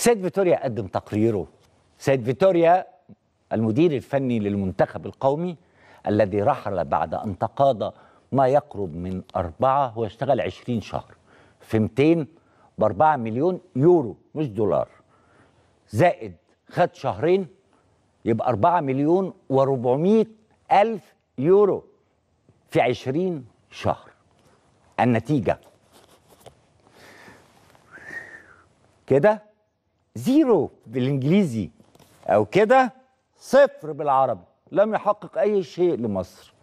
سيد فيتوريا قدم تقريره سيد فيتوريا المدير الفني للمنتخب القومي الذي رحل بعد أن تقاضى ما يقرب من أربعة هو اشتغل عشرين شهر في 200 ب 4 مليون يورو مش دولار زائد خد شهرين يبقى 4 مليون و400 ألف يورو في 20 شهر النتيجة كده زيرو بالانجليزي او كده صفر بالعربي لم يحقق اي شيء لمصر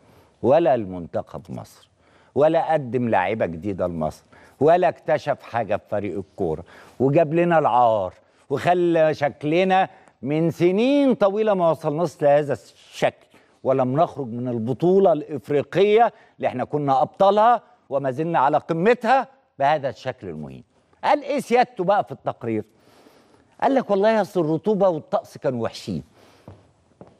ولا المنتخب مصر ولا قدم لاعيبه جديده لمصر ولا اكتشف حاجه في فريق الكوره وجاب لنا العار وخلى شكلنا من سنين طويله ما وصلناش لهذا الشكل ولم نخرج من البطوله الافريقيه اللي احنا كنا ابطالها وما زلنا على قمتها بهذا الشكل المهين قال ايه سيادته بقى في التقرير قال لك والله اصل الرطوبه والطقس كانوا وحشين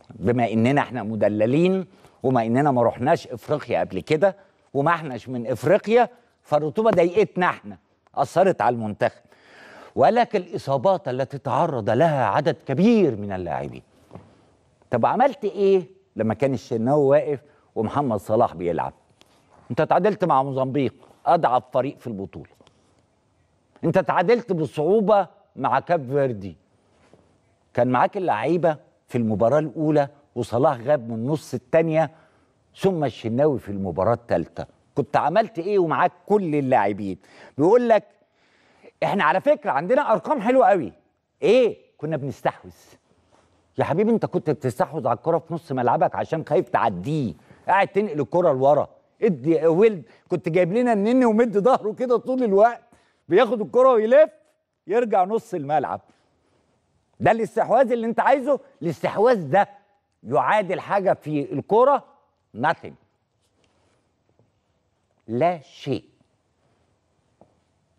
بما اننا احنا مدللين وما اننا ما رحناش افريقيا قبل كده وما احناش من افريقيا فالرطوبه ضايقتنا احنا اثرت على المنتخب وقال لك الاصابات التي تعرض لها عدد كبير من اللاعبين طب عملت ايه لما كان الشناوي واقف ومحمد صلاح بيلعب انت تعادلت مع موزمبيق اضعف فريق في البطوله انت تعادلت بصعوبه مع كاب فيردي كان معاك اللعيبه في المباراه الاولى وصلاح غاب من نص الثانيه ثم الشناوي في المباراه الثالثه كنت عملت ايه ومعاك كل اللاعبين بيقول لك احنا على فكره عندنا ارقام حلوه قوي ايه كنا بنستحوذ يا حبيبي انت كنت بتستحوذ على الكره في نص ملعبك عشان خايف تعديه قاعد تنقل الكره لورا ادي ولد كنت جايب لنا النني ومد ظهره كده طول الوقت بياخد الكره ويلف يرجع نص الملعب ده الاستحواذ اللي انت عايزه الاستحواذ ده يعادل حاجه في الكوره nothing لا شيء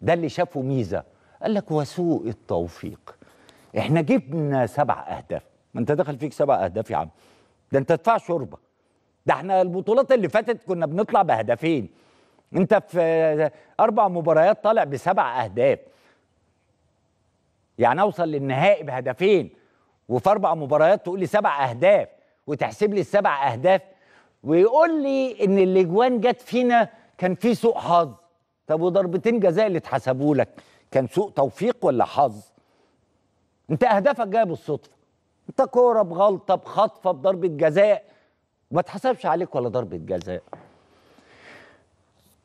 ده اللي شافه ميزه قال لك وسوء التوفيق احنا جبنا سبع اهداف ما انت دخل فيك سبع اهداف يا عم ده انت تدفع شوربه ده احنا البطولات اللي فاتت كنا بنطلع بهدفين انت في اربع مباريات طالع بسبع اهداف يعني اوصل للنهائي بهدفين وفي اربع مباريات تقول لي سبع اهداف وتحسب لي السبع اهداف ويقول لي ان الاجوان جت فينا كان في سوء حظ طب وضربتين جزاء اللي اتحسبوا لك كان سوء توفيق ولا حظ انت اهدافك جايه بالصدفه انت كوره بغلطه بخطفه بضربه جزاء وما اتحسبش عليك ولا ضربه جزاء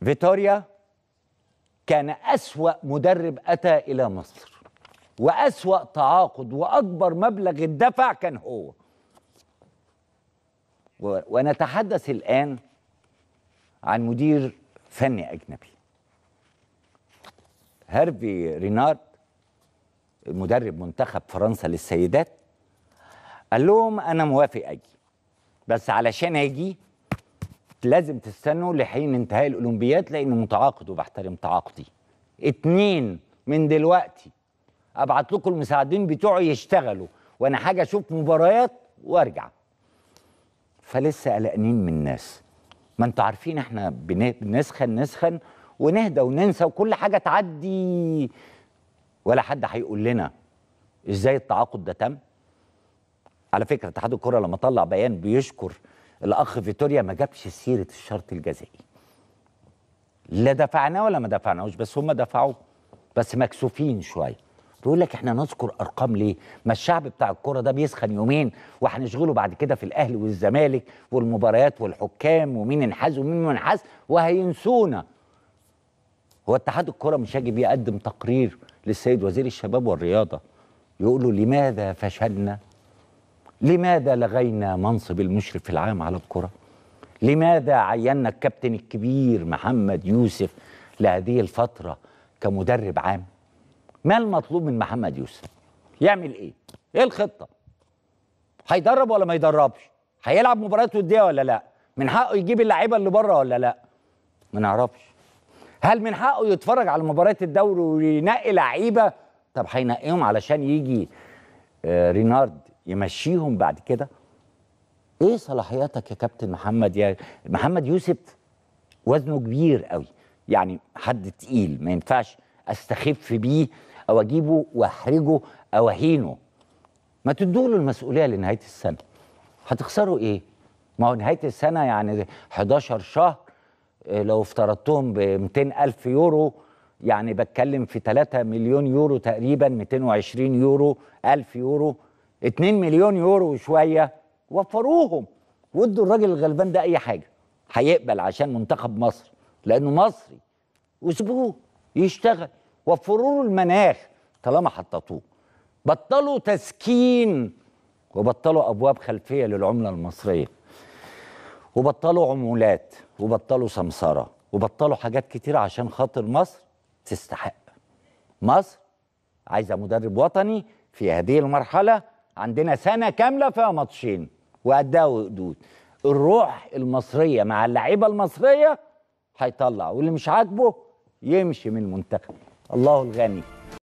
فيتوريا كان اسوا مدرب اتى الى مصر وأسوأ تعاقد وأكبر مبلغ اتدفع كان هو ونتحدث الآن عن مدير فني أجنبي هيرفي رينارد مدرب منتخب فرنسا للسيدات قال لهم أنا موافق أجي بس علشان أجي لازم تستنوا لحين انتهاء الأولمبياد لأنه متعاقد وبحترم تعاقدي اتنين من دلوقتي ابعت لكم المساعدين بتوعي يشتغلوا وانا حاجه اشوف مباريات وارجع فلسه قلقانين من الناس ما انتوا عارفين احنا بنسخن نسخن ونهدى وننسى وكل حاجه تعدي ولا حد هيقول لنا ازاي التعاقد ده تم على فكره اتحاد الكره لما طلع بيان بيشكر الاخ فيتوريا ما جابش سيره الشرط الجزائي لا دفعناه ولا ما دفعناهوش بس هم دفعوه بس مكسوفين شويه بيقول لك احنا نذكر ارقام ليه ما الشعب بتاع الكوره ده بيسخن يومين وهنشغله بعد كده في الاهلي والزمالك والمباريات والحكام ومين انحاز ومين ما انحاز وهينسونا هو اتحاد الكره مش هيجي بيقدم تقرير للسيد وزير الشباب والرياضه يقول له لماذا فشلنا لماذا لغينا منصب المشرف العام على الكره لماذا عينا الكابتن الكبير محمد يوسف لهذه الفتره كمدرب عام ما المطلوب من محمد يوسف يعمل ايه ايه الخطه هيدرب ولا ما يدربش هيلعب مباريات وديه ولا لا من حقه يجيب اللعيبه اللي بره ولا لا ما نعرفش هل من حقه يتفرج على مباريات الدوري وينقي لعيبه طب هينقيهم علشان يجي آه، رينارد يمشيهم بعد كده ايه صلاحياتك يا كابتن محمد يا محمد يوسف وزنه كبير قوي يعني حد تقيل ما ينفعش استخف بيه او اجيبه واحرجه او اهينه ما تدوله المسؤوليه لنهايه السنه هتخسروا ايه ما هو نهايه السنه يعني 11 شهر آه، لو افترضتهم ب 200 الف يورو يعني بتكلم في 3 مليون يورو تقريبا 220 يورو 1000 يورو 2 مليون يورو وشويه وفروهم وادوا الراجل الغلبان ده اي حاجه هيقبل عشان منتخب مصر لانه مصري وسيبوه يشتغل وفروا المناخ طالما حططوه بطلوا تسكين وبطلوا ابواب خلفيه للعمله المصريه وبطلوا عمولات وبطلوا سمسره وبطلوا حاجات كتير عشان خاطر مصر تستحق مصر عايزه مدرب وطني في هذه المرحله عندنا سنه كامله فيها ماتشين واداء إيه وقدود الروح المصريه مع اللعيبه المصريه هيطلع واللي مش عاجبه يمشي من المنتخب الله الغني